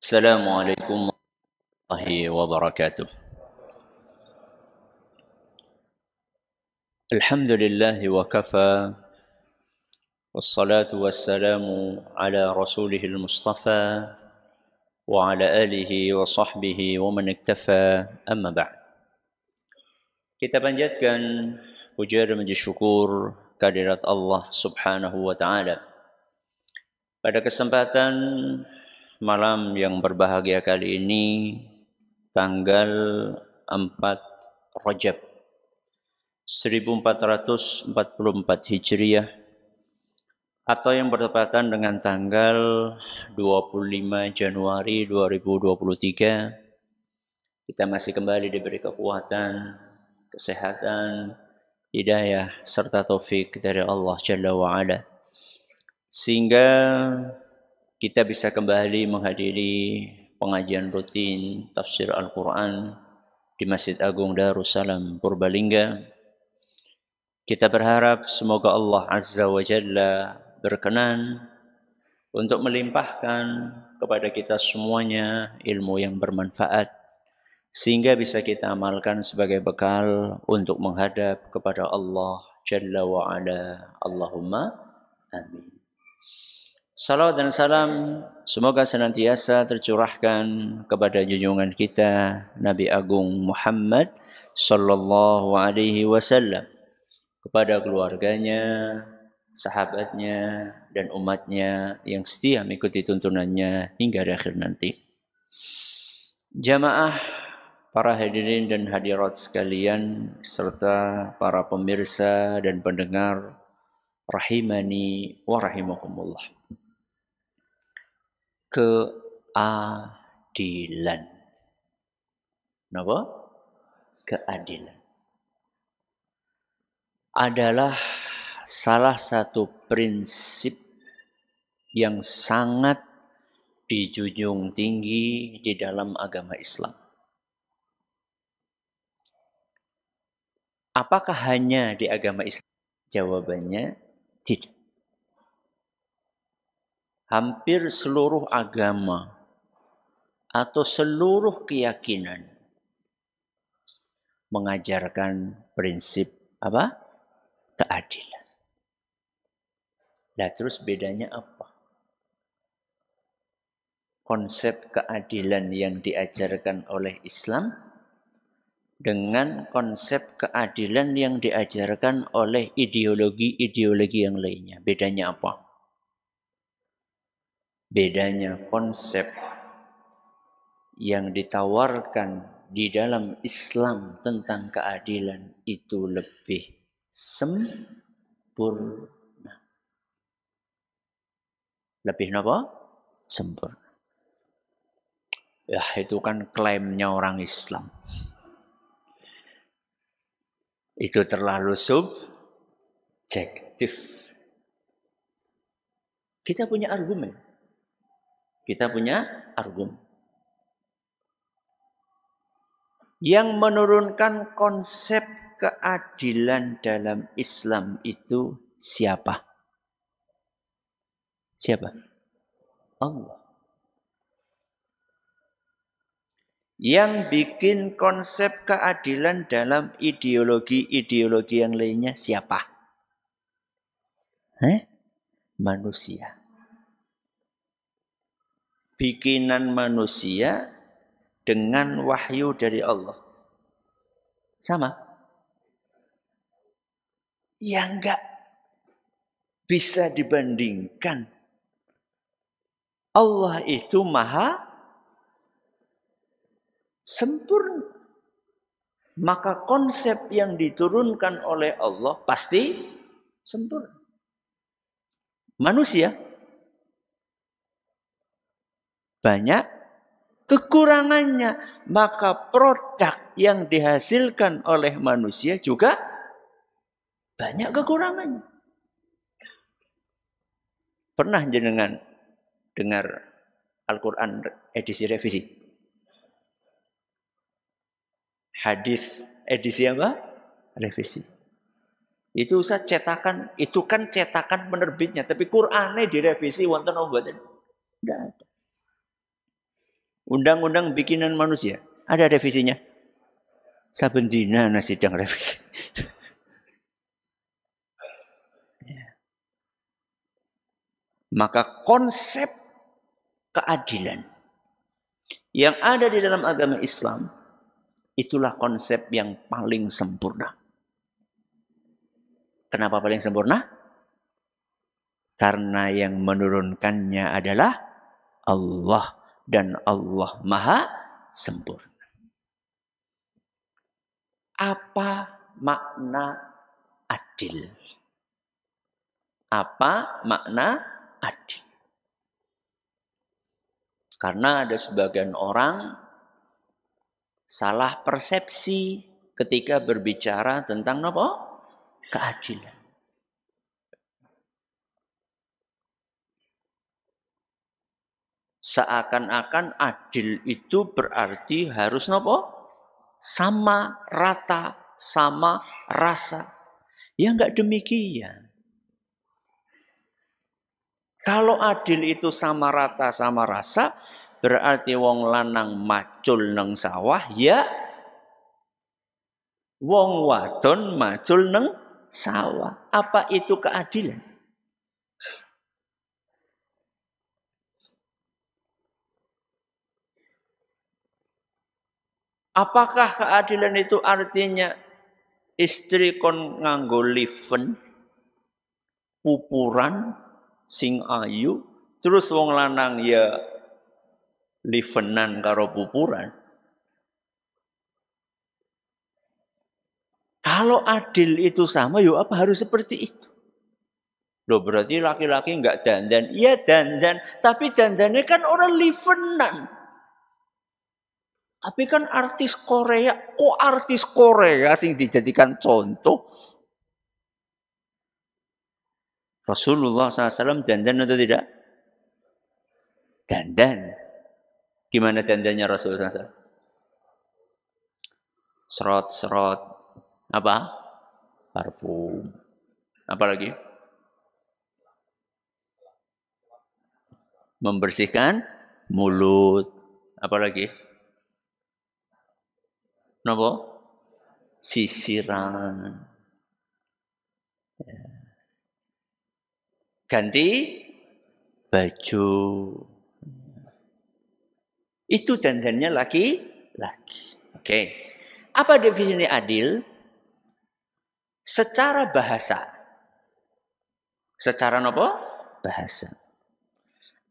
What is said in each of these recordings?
السلام عليكم ورحمة الله وبركاته الحمد لله وكفى والصلاة والسلام على رسوله المصطفى وعلى آله وصحبه ومن اكتفى أما بعد Kita panjatkan puja dan puji syukur kehadirat Allah Subhanahu wa taala. Pada kesempatan malam yang berbahagia kali ini tanggal 4 Rajab 1444 Hijriah atau yang bertepatan dengan tanggal 25 Januari 2023 kita masih kembali diberi kekuatan, kesehatan, hidayah serta taufik dari Allah Jalla wa ala. Sehingga kita bisa kembali menghadiri pengajian rutin tafsir Al-Quran di Masjid Agung Darussalam, Purbalingga. Kita berharap semoga Allah Azza wa Jalla berkenan untuk melimpahkan kepada kita semuanya ilmu yang bermanfaat sehingga bisa kita amalkan sebagai bekal untuk menghadap kepada Allah Jalla wa Ala. Allahumma amin. Salam dan salam semoga senantiasa tercurahkan kepada junjungan kita Nabi Agung Muhammad sallallahu alaihi wasallam kepada keluarganya, sahabatnya dan umatnya yang setia mengikuti tuntunannya hingga akhir nanti. Jamaah para hadirin dan hadirat sekalian serta para pemirsa dan pendengar rahimani wa rahimakumullah keadilan. Kenapa? Keadilan. Adalah salah satu prinsip yang sangat dijunjung tinggi di dalam agama Islam. Apakah hanya di agama Islam? Jawabannya tidak hampir seluruh agama atau seluruh keyakinan mengajarkan prinsip apa? keadilan. Nah, terus bedanya apa? Konsep keadilan yang diajarkan oleh Islam dengan konsep keadilan yang diajarkan oleh ideologi-ideologi yang lainnya. Bedanya apa? bedanya konsep yang ditawarkan di dalam Islam tentang keadilan itu lebih sempurna. Lebih apa? Sempurna. Ya itu kan klaimnya orang Islam. Itu terlalu subjektif. Kita punya argumen kita punya argumen. Yang menurunkan konsep keadilan dalam Islam itu siapa? Siapa? Allah. Yang bikin konsep keadilan dalam ideologi-ideologi yang lainnya siapa? Eh? Manusia bikinan manusia dengan wahyu dari Allah. Sama. Ya enggak bisa dibandingkan. Allah itu maha sempurna. Maka konsep yang diturunkan oleh Allah pasti sempurna. Manusia banyak kekurangannya. Maka produk yang dihasilkan oleh manusia juga banyak kekurangannya. Pernah jenengan dengar Al-Quran edisi revisi? Hadis edisi apa? Revisi. Itu usah cetakan, itu kan cetakan penerbitnya, tapi Qur'annya direvisi wonten obatnya. Tidak ada. Undang-undang bikinan manusia. Ada revisinya. Saben dina ana sidang revisi. Maka konsep keadilan yang ada di dalam agama Islam itulah konsep yang paling sempurna. Kenapa paling sempurna? Karena yang menurunkannya adalah Allah dan Allah Maha sempurna. Apa makna adil? Apa makna adil? Karena ada sebagian orang salah persepsi ketika berbicara tentang apa? Keadilan. Seakan-akan adil itu berarti harus nopo? Sama rata, sama rasa. Ya enggak demikian. Kalau adil itu sama rata sama rasa, berarti wong lanang macul neng sawah ya wong wadon macul neng sawah. Apa itu keadilan? Apakah keadilan itu artinya istri kon nganggo liven, pupuran, sing ayu, terus wong lanang ya livenan karo pupuran. Kalau adil itu sama, yuk ya apa harus seperti itu? Loh berarti laki-laki enggak dandan. Iya dandan, tapi dandannya kan orang livenan. Tapi kan artis Korea, kok artis Korea sih dijadikan contoh? Rasulullah SAW dandan atau tidak? Dandan. Gimana dandannya Rasulullah SAW? Serot-serot. Apa? Parfum. Apa lagi? Membersihkan mulut. Apa lagi? Nopo, Sisiran. Ya. Ganti baju. Ya. Itu dandannya laki-laki. Oke. Apa definisi adil? Secara bahasa. Secara nopo? Bahasa.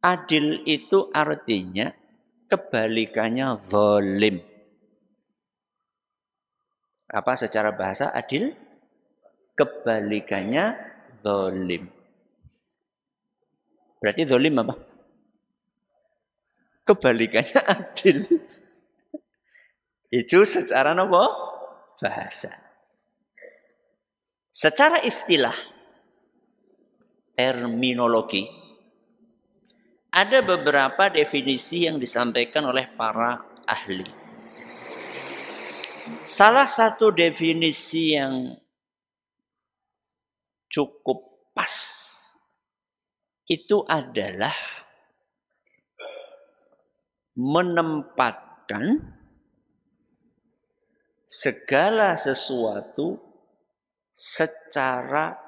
Adil itu artinya kebalikannya zalim apa secara bahasa adil kebalikannya zalim berarti zalim apa kebalikannya adil itu secara apa bahasa secara istilah terminologi ada beberapa definisi yang disampaikan oleh para ahli Salah satu definisi yang cukup pas itu adalah menempatkan segala sesuatu secara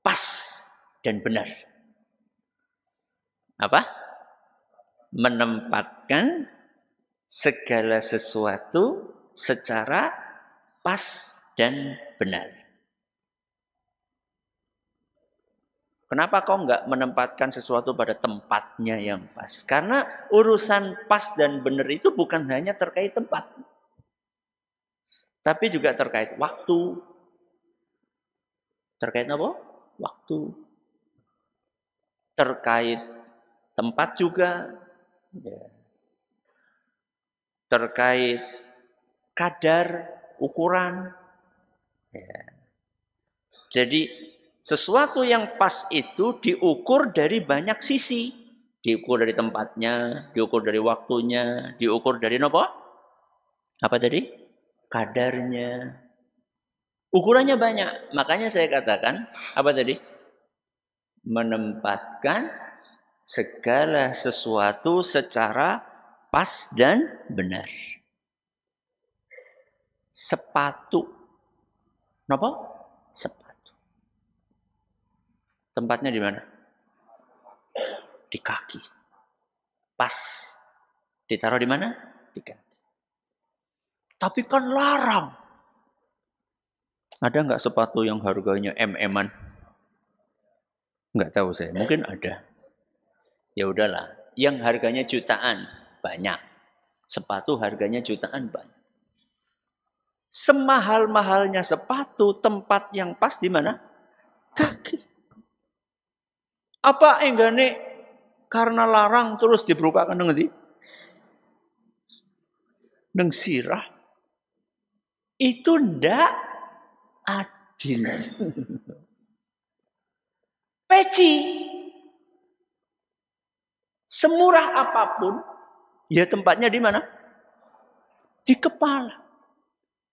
pas dan benar. Apa? Menempatkan segala sesuatu secara pas dan benar. Kenapa kau nggak menempatkan sesuatu pada tempatnya yang pas? Karena urusan pas dan benar itu bukan hanya terkait tempat. Tapi juga terkait waktu. Terkait apa? Waktu. Terkait tempat juga. Ya. Terkait kadar, ukuran. Ya. Jadi sesuatu yang pas itu diukur dari banyak sisi. Diukur dari tempatnya, diukur dari waktunya, diukur dari nopo? Apa tadi? Kadarnya. Ukurannya banyak. Makanya saya katakan, apa tadi? Menempatkan segala sesuatu secara pas dan benar sepatu. Napa? Sepatu. Tempatnya di mana? Di kaki. Pas. Ditaruh di mana? Di kaki. Tapi kan larang. Ada nggak sepatu yang harganya MM-an? Nggak tahu saya, mungkin ada. Ya udahlah, yang harganya jutaan banyak. Sepatu harganya jutaan banyak. Semahal-mahalnya sepatu, tempat yang pas di mana? Kaki. Apa enggak nih karena larang terus diperlukan nanti di? sirah. Itu ndak adil. Peci. Semurah apapun, ya tempatnya di mana? Di kepala.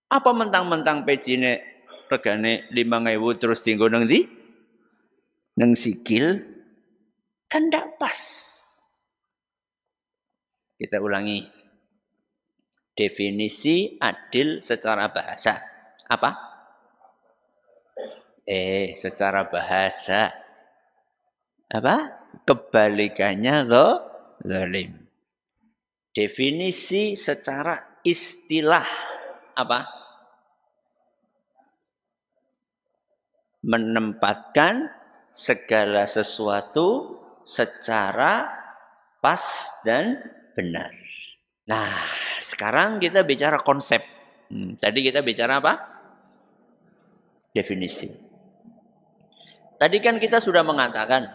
Apa mentang-mentang pecine regane lima ngewu terus tinggal neng di Neng sikil kan tidak pas. Kita ulangi. Definisi adil secara bahasa. Apa? Eh, secara bahasa. Apa? Kebalikannya lo zalim. Definisi secara istilah apa? menempatkan segala sesuatu secara pas dan benar. Nah, sekarang kita bicara konsep. Hmm, tadi kita bicara apa? Definisi. Tadi kan kita sudah mengatakan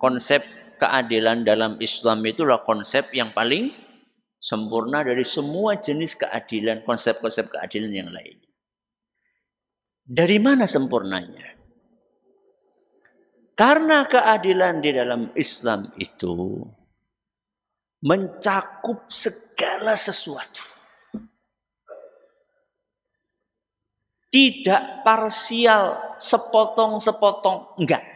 konsep keadilan dalam Islam itulah konsep yang paling sempurna dari semua jenis keadilan, konsep-konsep keadilan yang lain. Dari mana sempurnanya? Karena keadilan di dalam Islam itu mencakup segala sesuatu. Tidak parsial, sepotong-sepotong, enggak.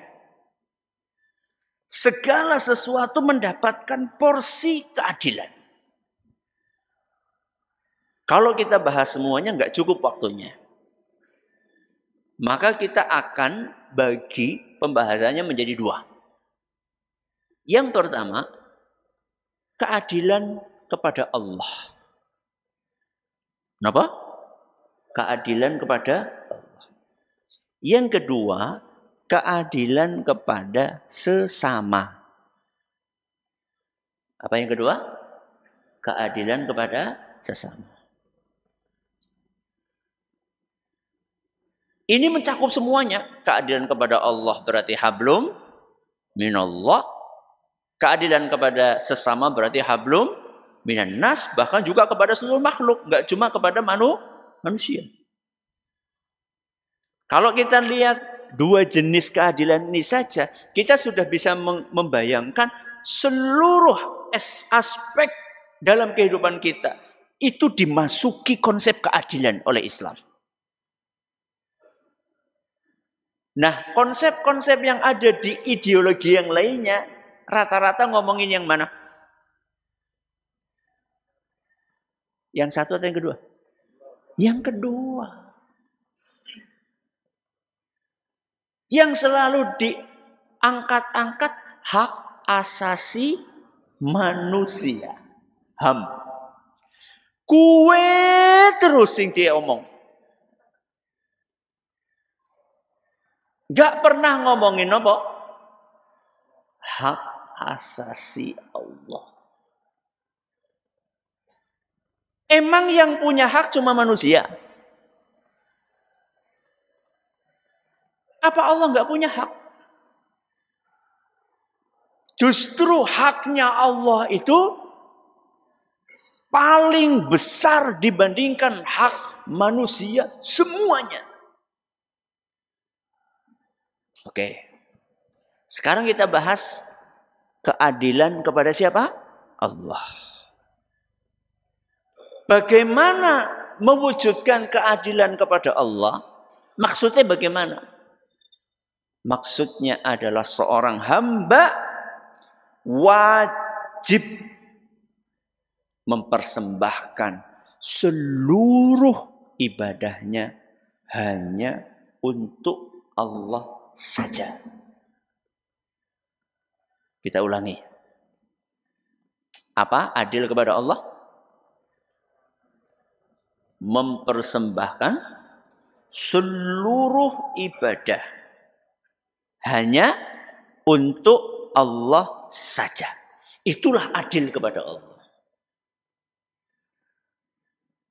Segala sesuatu mendapatkan porsi keadilan. Kalau kita bahas semuanya enggak cukup waktunya. Maka kita akan bagi pembahasannya menjadi dua. Yang pertama, keadilan kepada Allah. Kenapa? Keadilan kepada Allah. Yang kedua, keadilan kepada sesama. Apa yang kedua? Keadilan kepada sesama. Ini mencakup semuanya. Keadilan kepada Allah berarti hablum minallah. Keadilan kepada sesama berarti hablum minan nas. Bahkan juga kepada seluruh makhluk. Nggak cuma kepada manu, manusia. Kalau kita lihat dua jenis keadilan ini saja, kita sudah bisa membayangkan seluruh aspek dalam kehidupan kita itu dimasuki konsep keadilan oleh Islam. Nah, konsep-konsep yang ada di ideologi yang lainnya rata-rata ngomongin yang mana? Yang satu atau yang kedua? Yang kedua. Yang selalu diangkat-angkat hak asasi manusia. Ham. Kue terus sing dia omong. Gak pernah ngomongin apa? Hak asasi Allah. Emang yang punya hak cuma manusia? Apa Allah nggak punya hak? Justru haknya Allah itu paling besar dibandingkan hak manusia semuanya. Oke. Sekarang kita bahas keadilan kepada siapa? Allah. Bagaimana mewujudkan keadilan kepada Allah? Maksudnya bagaimana? Maksudnya adalah seorang hamba wajib mempersembahkan seluruh ibadahnya hanya untuk Allah saja. Kita ulangi. Apa? Adil kepada Allah? Mempersembahkan seluruh ibadah hanya untuk Allah saja. Itulah adil kepada Allah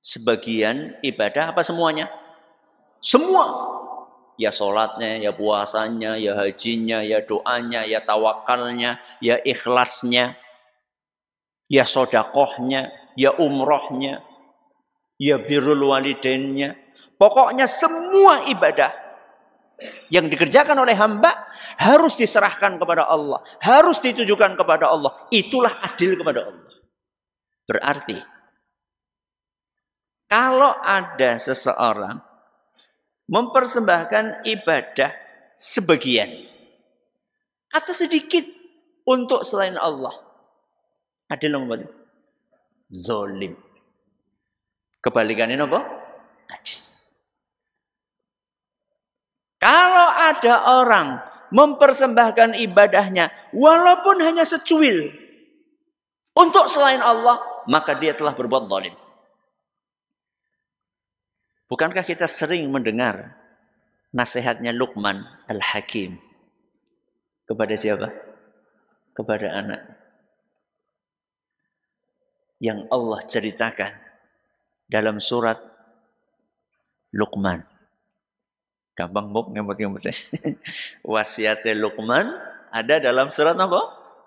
sebagian ibadah apa semuanya? Semua ya sholatnya, ya puasanya, ya hajinya, ya doanya, ya tawakalnya, ya ikhlasnya, ya sodakohnya, ya umrohnya, ya birul walidainnya. Pokoknya semua ibadah yang dikerjakan oleh hamba harus diserahkan kepada Allah, harus ditujukan kepada Allah. Itulah adil kepada Allah. Berarti kalau ada seseorang mempersembahkan ibadah sebagian atau sedikit untuk selain Allah. Adil apa? Zolim. Kebalikannya apa? Adil. Kalau ada orang mempersembahkan ibadahnya walaupun hanya secuil untuk selain Allah, maka dia telah berbuat zalim. Bukankah kita sering mendengar nasihatnya Luqman Al-Hakim kepada siapa? Kepada anak. Yang Allah ceritakan dalam surat Luqman. Gampang bob ngemot-ngemotnya. Wasiatnya Luqman ada dalam surat apa?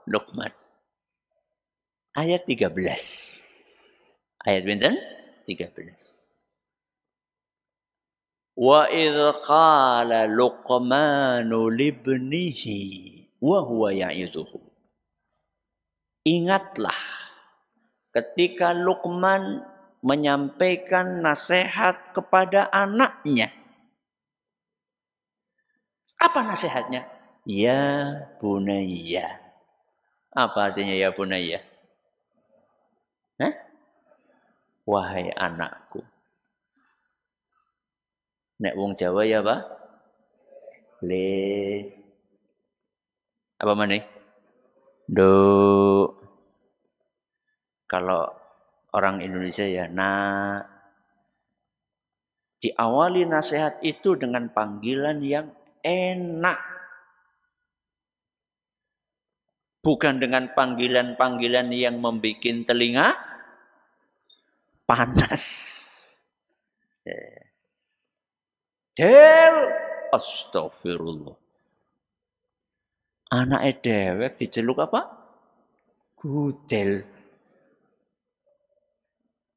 Luqman. Ayat 13. Ayat 13. Wa idh qala Luqmanu libnihi wa huwa ya'izuhu. Ingatlah ketika Luqman menyampaikan nasihat kepada anaknya. Apa nasihatnya? Ya bunayya. Apa artinya ya bunayya? Hah? Wahai anakku. Nek wong Jawa ya apa? Le. Apa mana? Do. Kalau orang Indonesia ya na. Diawali nasihat itu dengan panggilan yang enak. Bukan dengan panggilan-panggilan yang membuat telinga panas. Eh. Del astagfirullah. Anak dewek diceluk apa? Gudel.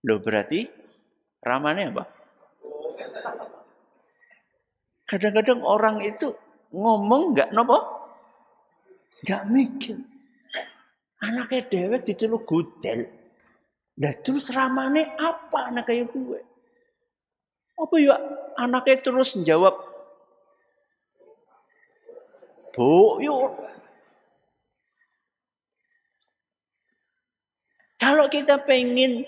Lo berarti ramane apa? Kadang-kadang orang itu ngomong nggak nopo? Nggak mikir. Anaknya dewek diceluk gudel. Lah terus ramane apa anak ya kayak gue? Apa ya? Anaknya terus menjawab, Bu, yuk. Kalau kita pengen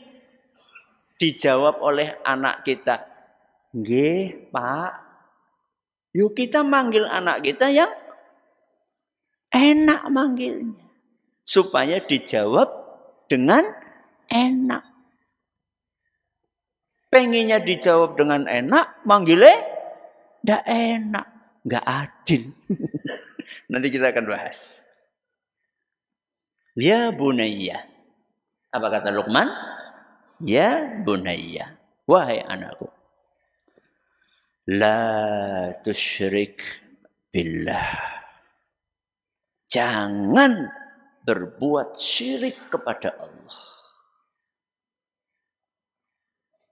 dijawab oleh anak kita, Nggih, Pak. Yuk kita manggil anak kita yang enak manggilnya. Supaya dijawab dengan enak pengennya dijawab dengan enak, manggilnya tidak enak, nggak adil. Nanti kita akan bahas. Ya bunayya. Apa kata Lukman? Ya bunayya. Wahai anakku. La syirik billah. Jangan berbuat syirik kepada Allah.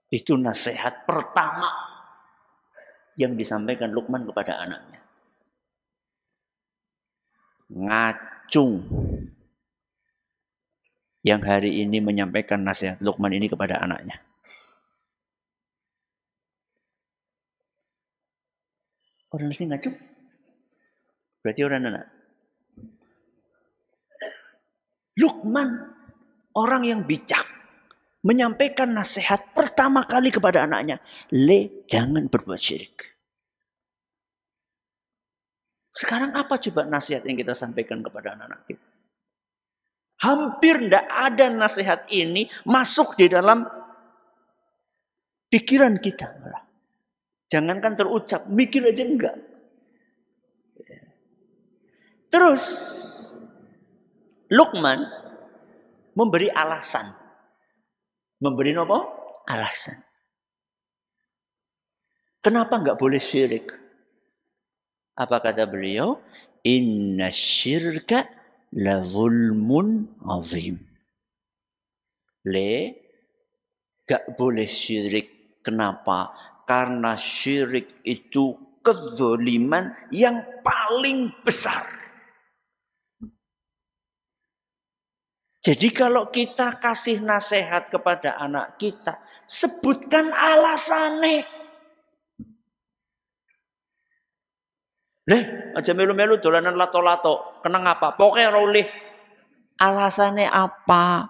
Itu nasihat pertama yang disampaikan Lukman kepada anaknya. Ngacung. Yang hari ini menyampaikan nasihat Lukman ini kepada anaknya. Orang nasi ngacung? Berarti orang anak. Lukman, orang yang bijak menyampaikan nasihat pertama kali kepada anaknya, "Le, jangan berbuat syirik." Sekarang apa coba nasihat yang kita sampaikan kepada anak-anak kita? Hampir tidak ada nasihat ini masuk di dalam pikiran kita. Jangankan terucap, mikir aja enggak. Terus Lukman memberi alasan Memberi apa? Alasan. Kenapa nggak boleh syirik? Apa kata beliau? Inna syirka la zulmun azim. Le, gak boleh syirik. Kenapa? Karena syirik itu kezoliman yang paling besar. Jadi kalau kita kasih nasihat kepada anak kita, sebutkan alasannya. Leh, aja melu-melu dolanan lato-lato. Kenang apa? Pokoknya rolih. Alasannya apa?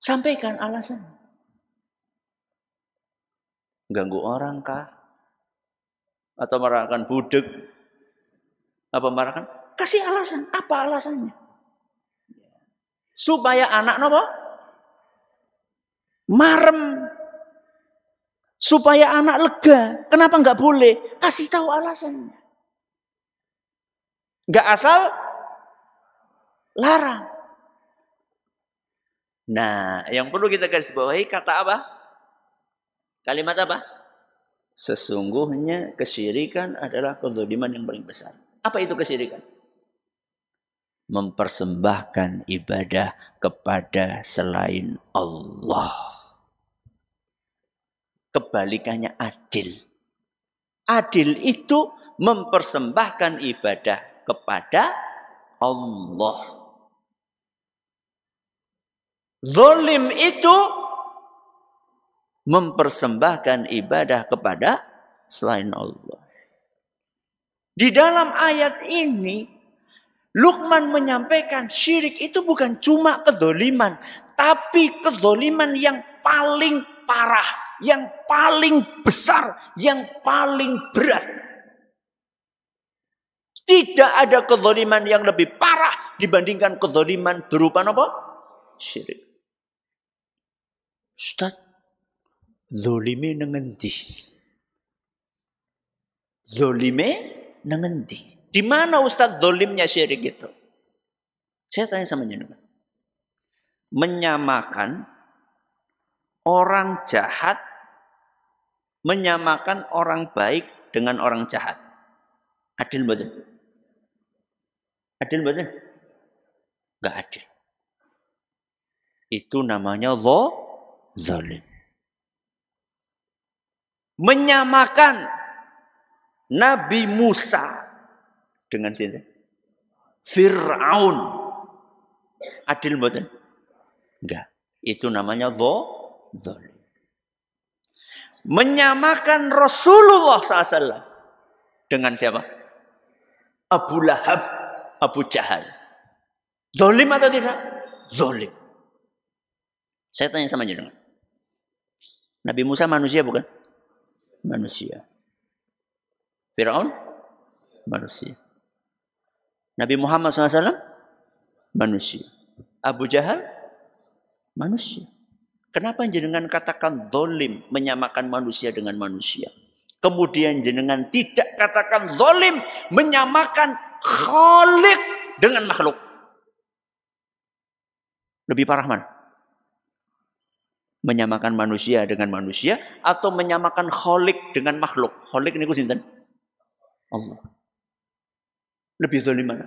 Sampaikan alasan. Ganggu orang kah? Atau merahkan budek? apa marahkan? Kasih alasan. Apa alasannya? Supaya anak nopo marem. Supaya anak lega. Kenapa nggak boleh? Kasih tahu alasannya. Nggak asal larang. Nah, yang perlu kita garis bawahi kata apa? Kalimat apa? Sesungguhnya kesyirikan adalah kezaliman yang paling besar. Apa itu kesyirikan? Mempersembahkan ibadah kepada selain Allah. Kebalikannya adil. Adil itu mempersembahkan ibadah kepada Allah. Zolim itu mempersembahkan ibadah kepada selain Allah. Di dalam ayat ini, Lukman menyampaikan syirik itu bukan cuma kedoliman, tapi kedoliman yang paling parah, yang paling besar, yang paling berat. Tidak ada kedoliman yang lebih parah dibandingkan kedoliman berupa apa? Syirik. Ustaz, dolime nengendi. Zolimi nengendi. Di mana Ustaz Zolimnya syirik itu? Saya tanya sama jenengan. Menyamakan orang jahat menyamakan orang baik dengan orang jahat. Adil betul? Adil betul? Gak adil. Itu namanya lo zalim. Menyamakan Nabi Musa dengan sinten? Fir'aun. Adil mboten? Enggak. Itu namanya zalim. Menyamakan Rasulullah SAW dengan siapa? Abu Lahab, Abu Jahal. Zalim atau tidak? Zalim. Saya tanya sama jenengan. Nabi Musa manusia bukan? Manusia. Fir'aun manusia. Nabi Muhammad SAW manusia. Abu Jahal manusia. Kenapa jenengan katakan dolim menyamakan manusia dengan manusia? Kemudian jenengan tidak katakan dolim menyamakan khalik dengan makhluk. Lebih parah mana? Menyamakan manusia dengan manusia atau menyamakan kholik dengan makhluk. Kholik ini kusinten. Allah. Lebih zalim mana?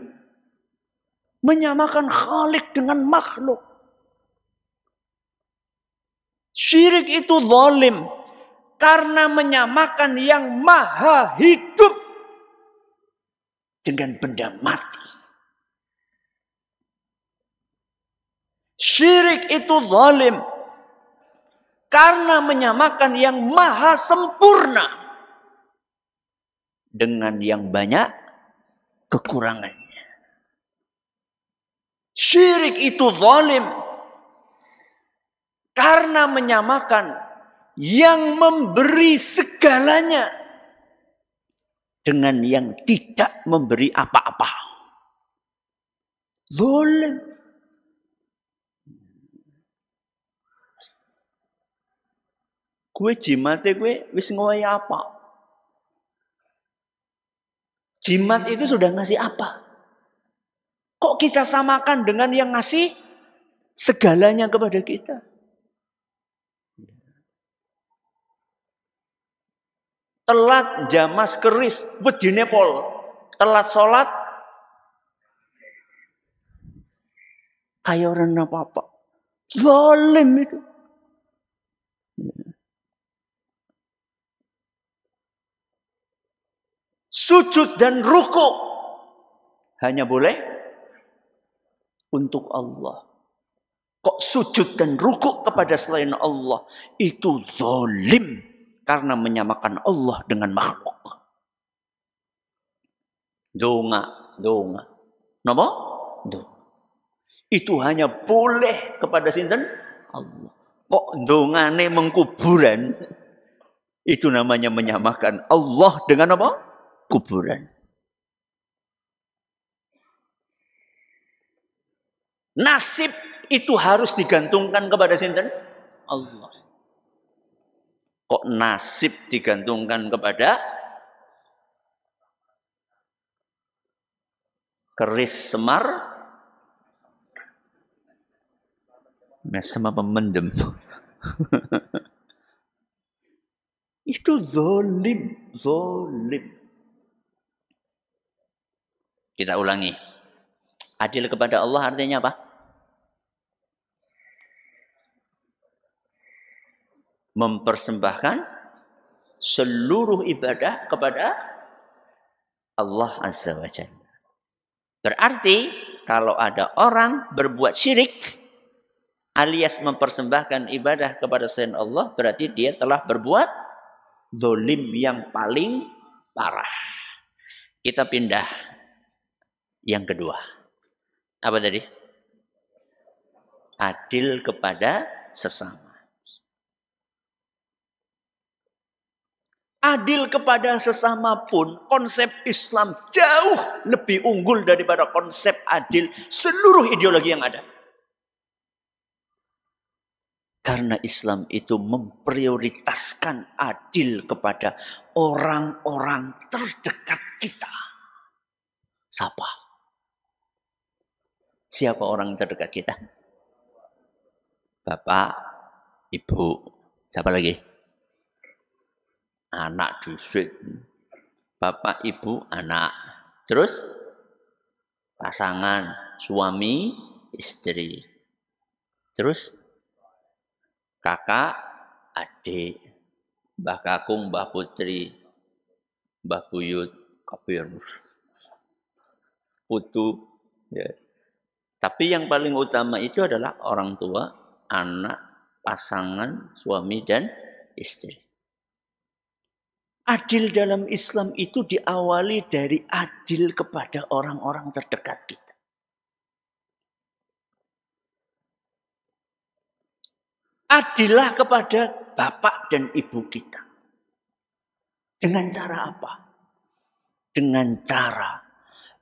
Menyamakan khalik dengan makhluk. Syirik itu zalim karena menyamakan yang maha hidup dengan benda mati. Syirik itu zalim karena menyamakan yang maha sempurna dengan yang banyak kekurangannya. Syirik itu zalim karena menyamakan yang memberi segalanya dengan yang tidak memberi apa-apa. Zalim. Kue jimatnya kue wis ngoyak apa? Jimat itu sudah ngasih apa? Kok kita samakan dengan yang ngasih segalanya kepada kita? Telat jamas keris, bedine pol. Telat sholat, kayak orang apa-apa. Zalim itu. sujud dan ruku hanya boleh untuk Allah. Kok sujud dan ruku kepada selain Allah itu zolim karena menyamakan Allah dengan makhluk. Donga, donga. Nama? Donga. Itu hanya boleh kepada sinten? Allah. Kok dongane mengkuburan? Itu namanya menyamakan Allah dengan apa? kuburan. Nasib itu harus digantungkan kepada sinten? Allah. Kok nasib digantungkan kepada keris semar? Mesem apa mendem? itu zolim, zolim. Kita ulangi. Adil kepada Allah artinya apa? Mempersembahkan seluruh ibadah kepada Allah Azza wa Jalla. Berarti kalau ada orang berbuat syirik alias mempersembahkan ibadah kepada selain Allah berarti dia telah berbuat dolim yang paling parah. Kita pindah yang kedua, apa tadi? Adil kepada sesama. Adil kepada sesama pun konsep Islam jauh lebih unggul daripada konsep adil seluruh ideologi yang ada. Karena Islam itu memprioritaskan adil kepada orang-orang terdekat kita. Siapa? Siapa orang terdekat kita? Bapak, ibu, siapa lagi? Anak justru. Bapak, ibu, anak. Terus pasangan, suami, istri. Terus kakak, adik, mbah kakung, mbah putri, mbah buyut, kabir, putu, ya. Yeah. Tapi yang paling utama itu adalah orang tua, anak, pasangan, suami, dan istri. Adil dalam Islam itu diawali dari adil kepada orang-orang terdekat kita. Adillah kepada bapak dan ibu kita. Dengan cara apa? Dengan cara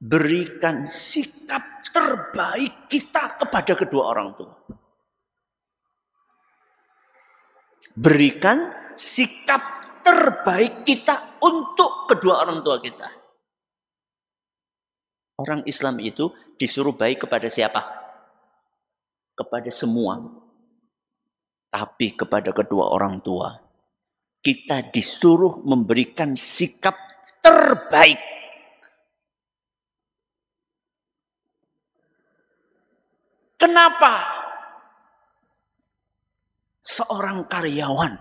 berikan sikap terbaik kita kepada kedua orang tua. Berikan sikap terbaik kita untuk kedua orang tua kita. Orang Islam itu disuruh baik kepada siapa? Kepada semua. Tapi kepada kedua orang tua. Kita disuruh memberikan sikap terbaik Kenapa? Seorang karyawan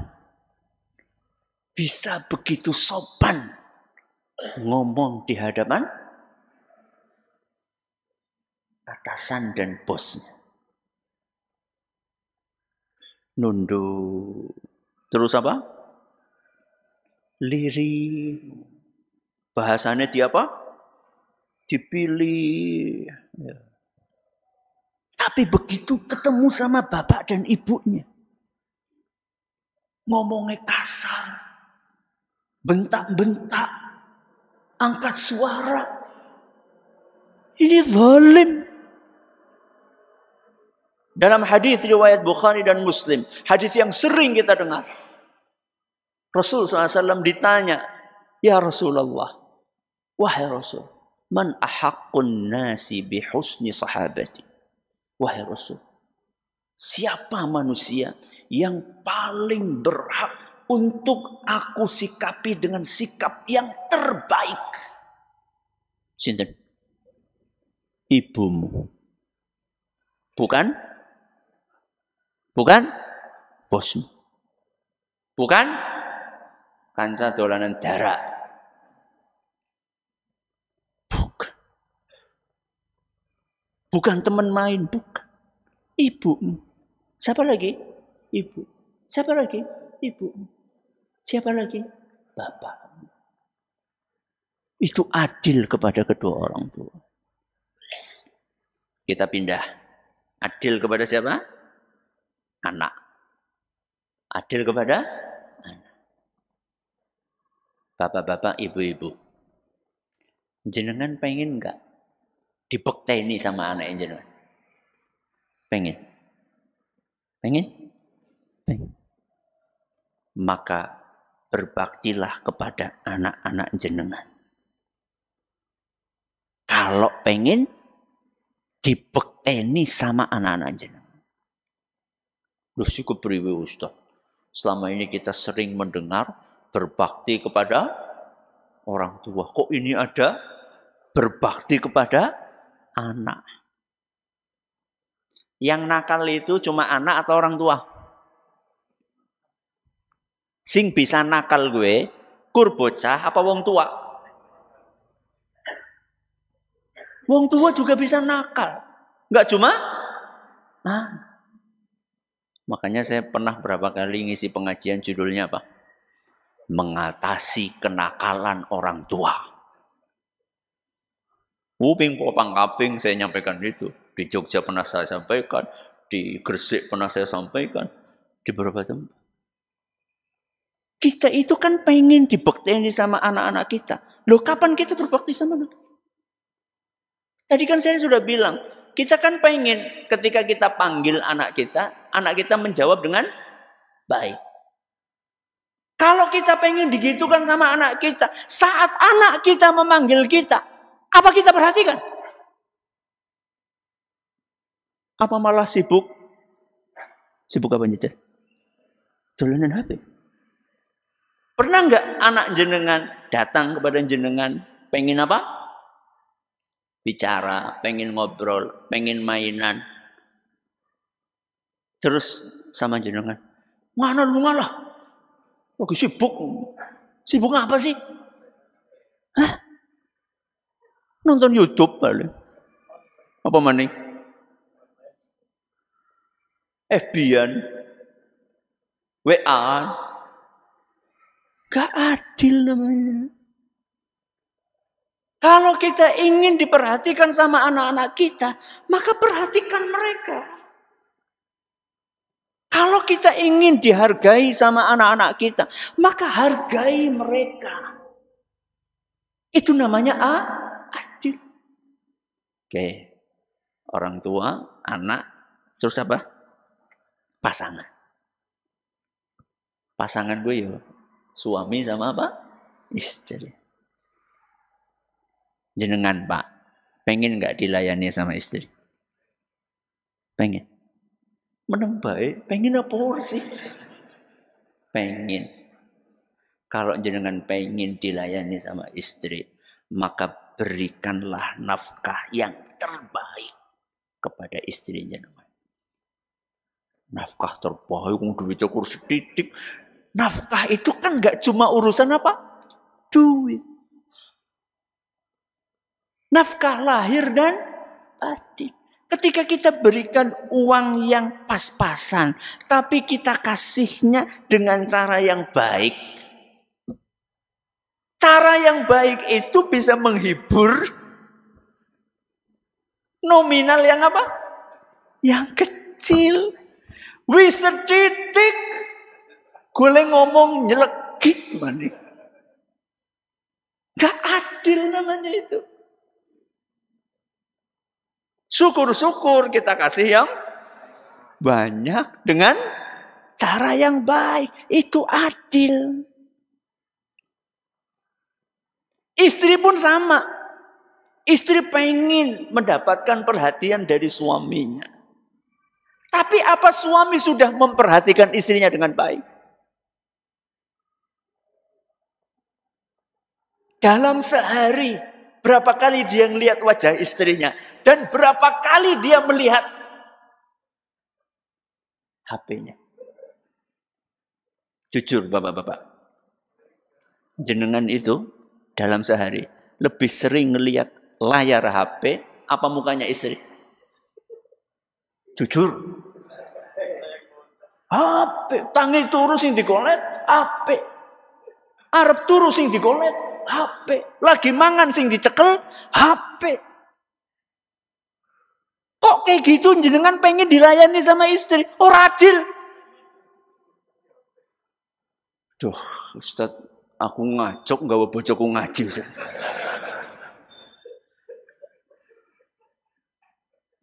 bisa begitu sopan ngomong di hadapan atasan dan bosnya. Nundu, Terus apa? Liri. Bahasanya di apa? Dipilih. Ya tapi begitu ketemu sama bapak dan ibunya. Ngomongnya kasar. Bentak-bentak. Angkat suara. Ini zalim. Dalam hadis riwayat Bukhari dan Muslim. Hadis yang sering kita dengar. Rasul SAW ditanya. Ya Rasulullah. Wahai Rasul. Man ahaqqun nasi bihusni sahabati. Wahai Rasul, siapa manusia yang paling berhak untuk aku sikapi dengan sikap yang terbaik? Sinten? Ibumu. Bukan? Bukan? Bosmu. Bukan? Kanca dolanan darah Bukan teman main, bukan. ibu, Siapa lagi? Ibu. Siapa lagi? Ibu. Siapa lagi? Bapak. Itu adil kepada kedua orang tua. Kita pindah. Adil kepada siapa? Anak. Adil kepada anak. Bapak-bapak, ibu-ibu. Jenengan pengen enggak dipekteni sama anak jenengan? Pengen? Pengen? Pengen. Maka berbaktilah kepada anak-anak jenengan. Kalau pengen dipekteni sama anak-anak jenengan. Lu cukup beriwi Ustaz. Selama ini kita sering mendengar berbakti kepada orang tua. Kok ini ada berbakti kepada anak. Yang nakal itu cuma anak atau orang tua? Sing bisa nakal gue, kur bocah apa wong tua? Wong tua juga bisa nakal. Enggak cuma nah. Makanya saya pernah berapa kali ngisi pengajian judulnya apa? Mengatasi kenakalan orang tua kuping popang kaping saya nyampaikan itu. Di Jogja pernah saya sampaikan, di Gresik pernah saya sampaikan, di beberapa tempat. Kita itu kan pengen dibektiin sama anak-anak kita. Loh kapan kita berbakti sama anak kita? Tadi kan saya sudah bilang, kita kan pengen ketika kita panggil anak kita, anak kita menjawab dengan baik. Kalau kita pengen digitukan sama anak kita, saat anak kita memanggil kita, apa kita perhatikan? Apa malah sibuk? Sibuk apa nyetir? Jalanan HP. Pernah nggak anak jenengan datang kepada jenengan pengen apa? Bicara, pengen ngobrol, pengen mainan. Terus sama jenengan, mana lu ngalah? Lagi sibuk. Sibuk apa sih? Nonton YouTube kali. Apa maning? FB-an. WA. Gak adil namanya. Kalau kita ingin diperhatikan sama anak-anak kita, maka perhatikan mereka. Kalau kita ingin dihargai sama anak-anak kita, maka hargai mereka. Itu namanya A. Oke. Orang tua, anak, terus apa? Pasangan. Pasangan gue ya suami sama apa? Istri. Jenengan pak, pengen nggak dilayani sama istri? Pengen. Menang baik, pengen apa sih? Pengen. Kalau jenengan pengen dilayani sama istri, maka berikanlah nafkah yang terbaik kepada istri jenengan. Nafkah terbaik, duit cukur sedikit, Nafkah itu kan nggak cuma urusan apa? Duit. Nafkah lahir dan batin. Ketika kita berikan uang yang pas-pasan, tapi kita kasihnya dengan cara yang baik, Cara yang baik itu bisa menghibur nominal yang apa? Yang kecil. Wis titik, Gue ngomong nyelekit manik. Gak adil namanya itu. Syukur-syukur kita kasih yang banyak dengan cara yang baik. Itu adil. Istri pun sama. Istri pengen mendapatkan perhatian dari suaminya. Tapi apa suami sudah memperhatikan istrinya dengan baik? Dalam sehari, berapa kali dia melihat wajah istrinya? Dan berapa kali dia melihat HP-nya? Jujur Bapak-Bapak. Jenengan itu dalam sehari lebih sering ngelihat layar HP apa mukanya istri? Jujur. HP, tangi turu sing dikolet, HP. Arab turu sing dikolet, HP. Lagi mangan sing dicekel, HP. Kok kayak gitu jenengan pengen dilayani sama istri? Oh adil. Duh, Ustadz Aku ngajok gawe bojoku ngaji.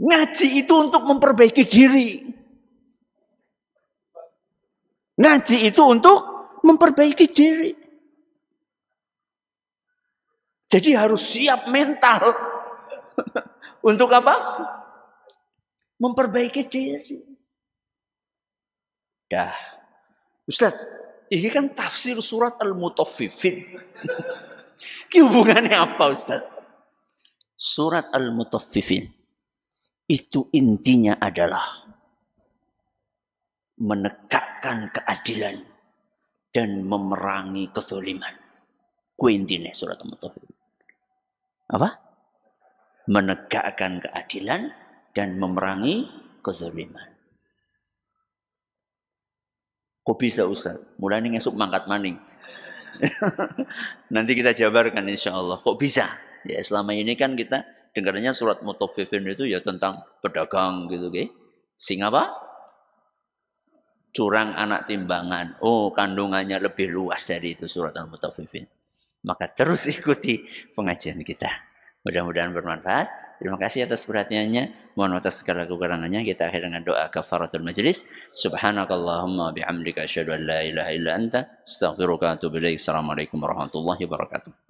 ngaji itu untuk memperbaiki diri. Ngaji itu untuk memperbaiki diri. Jadi harus siap mental. untuk apa? Memperbaiki diri. Dah. Ya. Ustaz, ini kan tafsir surat Al-Mutaffifin. Hubungannya apa Ustaz? Surat Al-Mutaffifin. Itu intinya adalah menegakkan keadilan dan memerangi kezaliman. intinya surat Al-Mutaffifin. Apa? Menegakkan keadilan dan memerangi kezaliman. Oh bisa Ustaz, mulai esok mangkat maning. Nanti kita jabarkan insya Allah. Kok bisa? Ya selama ini kan kita dengarnya surat mutafifin itu ya tentang pedagang gitu. Okay? Sing apa? Curang anak timbangan. Oh kandungannya lebih luas dari itu surat mutafifin Maka terus ikuti pengajian kita. Mudah-mudahan bermanfaat. Terima kasih atas perhatiannya. Mohon atas segala kekurangannya. Kita akhiri dengan doa kafaratul majlis. Subhanakallahumma bihamdika asyhadu an la ilaha illa anta astaghfiruka wa atubu ilaik. Assalamualaikum warahmatullahi wabarakatuh.